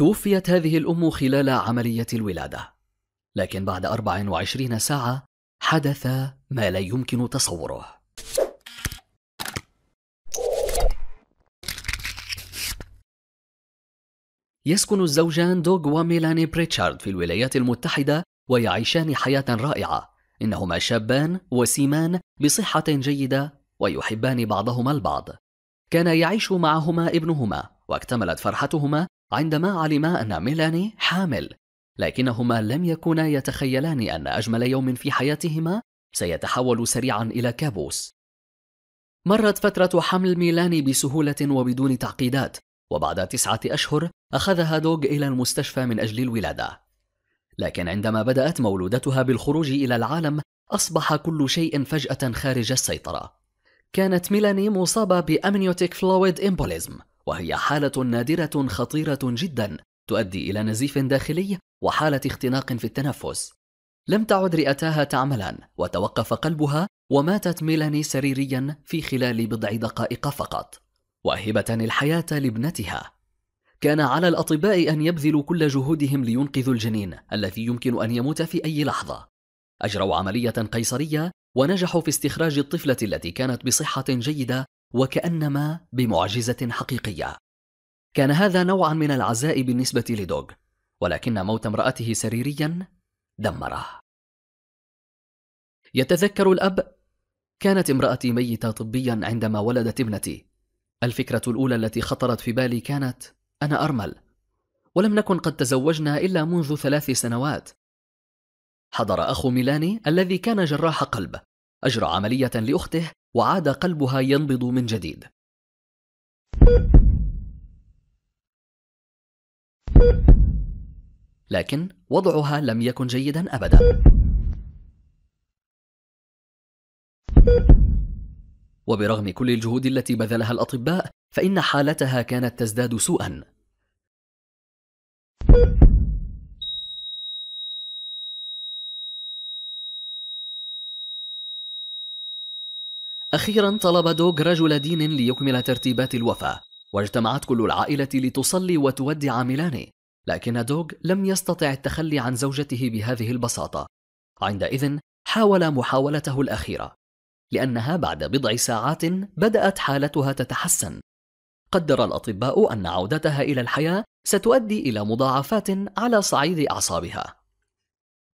توفيت هذه الأم خلال عملية الولادة لكن بعد 24 ساعة حدث ما لا يمكن تصوره يسكن الزوجان دوغ وميلاني بريتشارد في الولايات المتحدة ويعيشان حياة رائعة إنهما شابان وسيمان بصحة جيدة ويحبان بعضهما البعض كان يعيش معهما ابنهما واكتملت فرحتهما عندما علما أن ميلاني حامل لكنهما لم يكونا يتخيلان أن أجمل يوم في حياتهما سيتحول سريعا إلى كابوس مرت فترة حمل ميلاني بسهولة وبدون تعقيدات وبعد تسعة أشهر أخذها دوغ إلى المستشفى من أجل الولادة لكن عندما بدأت مولودتها بالخروج إلى العالم أصبح كل شيء فجأة خارج السيطرة كانت ميلاني مصابة بأمنيوتيك فلويد إمبوليزم وهي حالة نادرة خطيرة جدا تؤدي إلى نزيف داخلي وحالة اختناق في التنفس. لم تعد رئتاها تعملان وتوقف قلبها وماتت ميلاني سريريا في خلال بضع دقائق فقط واهبة الحياة لابنتها. كان على الأطباء أن يبذلوا كل جهودهم لينقذوا الجنين الذي يمكن أن يموت في أي لحظة. أجروا عملية قيصرية ونجحوا في استخراج الطفلة التي كانت بصحة جيدة وكانما بمعجزه حقيقيه كان هذا نوعا من العزاء بالنسبه لدوغ ولكن موت امراته سريريا دمره يتذكر الاب كانت امراتي ميته طبيا عندما ولدت ابنتي الفكره الاولى التي خطرت في بالي كانت انا ارمل ولم نكن قد تزوجنا الا منذ ثلاث سنوات حضر اخو ميلاني الذي كان جراح قلب اجرى عمليه لاخته وعاد قلبها ينبض من جديد لكن وضعها لم يكن جيدا ابدا وبرغم كل الجهود التي بذلها الاطباء فان حالتها كانت تزداد سوءا أخيرا طلب دوغ رجل دين ليكمل ترتيبات الوفاة واجتمعت كل العائلة لتصلي وتودع ميلاني لكن دوغ لم يستطع التخلي عن زوجته بهذه البساطة عندئذ حاول محاولته الأخيرة لأنها بعد بضع ساعات بدأت حالتها تتحسن قدر الأطباء أن عودتها إلى الحياة ستؤدي إلى مضاعفات على صعيد أعصابها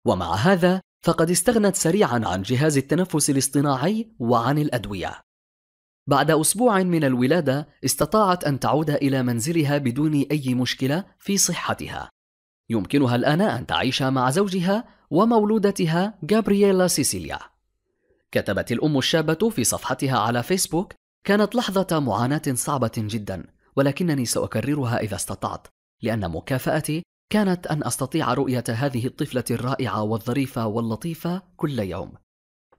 ومع هذا فقد استغنت سريعا عن جهاز التنفس الاصطناعي وعن الادويه بعد اسبوع من الولاده استطاعت ان تعود الى منزلها بدون اي مشكله في صحتها يمكنها الان ان تعيش مع زوجها ومولودتها جابرييلا سيسيليا كتبت الام الشابه في صفحتها على فيسبوك كانت لحظه معاناه صعبه جدا ولكنني ساكررها اذا استطعت لان مكافاتي كانت ان استطيع رؤيه هذه الطفله الرائعه والظريفه واللطيفه كل يوم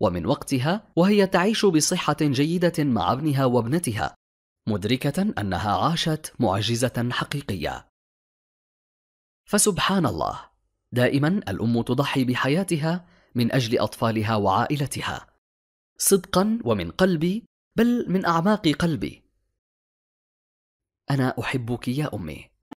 ومن وقتها وهي تعيش بصحه جيده مع ابنها وابنتها مدركه انها عاشت معجزه حقيقيه فسبحان الله دائما الام تضحي بحياتها من اجل اطفالها وعائلتها صدقا ومن قلبي بل من اعماق قلبي انا احبك يا امي